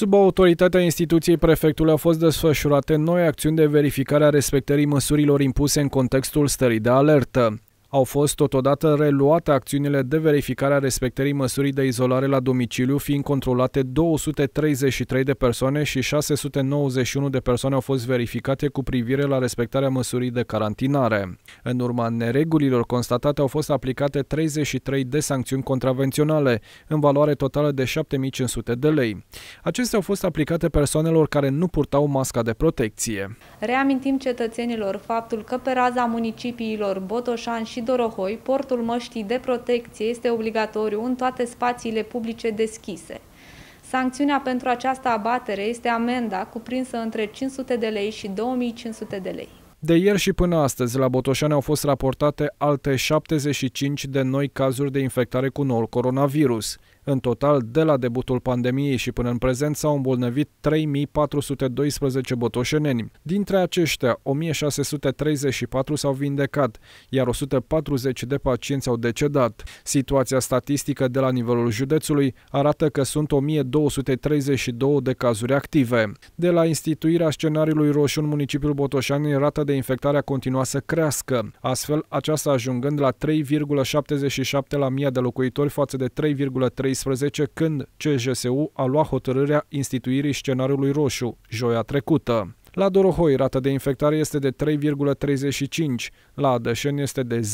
Sub autoritatea instituției prefectului au fost desfășurate noi acțiuni de verificare a respectării măsurilor impuse în contextul stării de alertă. Au fost totodată reluate acțiunile de verificare a respectării măsurii de izolare la domiciliu, fiind controlate 233 de persoane și 691 de persoane au fost verificate cu privire la respectarea măsurii de carantinare. În urma neregulilor constatate au fost aplicate 33 de sancțiuni contravenționale, în valoare totală de 7500 de lei. Acestea au fost aplicate persoanelor care nu purtau masca de protecție. Reamintim cetățenilor faptul că pe raza municipiilor Botoșan și și Dorohoi, portul măștii de protecție este obligatoriu în toate spațiile publice deschise. Sancțiunea pentru această abatere este amenda cuprinsă între 500 de lei și 2500 de lei. De ieri și până astăzi, la Botoșani au fost raportate alte 75 de noi cazuri de infectare cu noul coronavirus. În total, de la debutul pandemiei și până în prezent s-au îmbolnăvit 3412 botoșeneni. Dintre aceștia, 1634 s-au vindecat, iar 140 de pacienți au decedat. Situația statistică de la nivelul județului arată că sunt 1232 de cazuri active. De la instituirea scenariului roșu în municipiul Botoșani, rata de infectare a continuat să crească, astfel aceasta ajungând la 3,77 la 1000 de locuitori față de 3,3 2013 când CJSU a luat hotărârea instituirii scenariului roșu, joia trecută. La Dorohoi, rata de infectare este de 3,35, la Adășeni este de 10,98,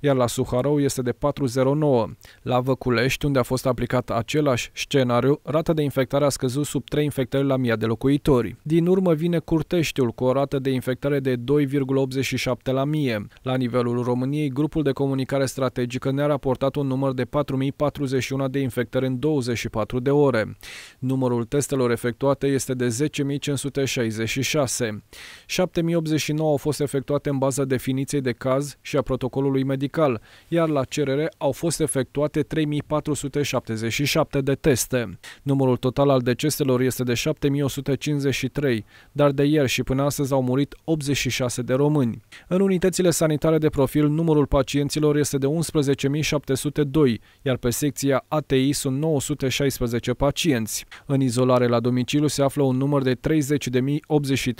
iar la Suharou este de 4,09. La Văculești, unde a fost aplicat același scenariu, rata de infectare a scăzut sub 3 infectări la 1000 de locuitori. Din urmă vine Curteștiul, cu o rată de infectare de 2,87 la 1000. La nivelul României, grupul de comunicare strategică ne-a raportat un număr de 4041 de infectări în 24 de ore. Numărul testelor efectuate este de 10 10566. 7089 au fost efectuate în baza definiției de caz și a protocolului medical, iar la cerere au fost efectuate 3477 de teste. Numărul total al deceselor este de 7153, dar de ieri și până astăzi au murit 86 de români. În unitățile sanitare de profil, numărul pacienților este de 11.702, iar pe secția ATI sunt 916 pacienți. În izolare la domiciliu se află un număr număr de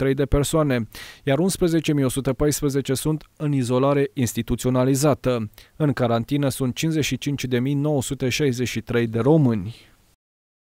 30.083 de persoane, iar 11.114 sunt în izolare instituționalizată. În carantină sunt 55.963 de români.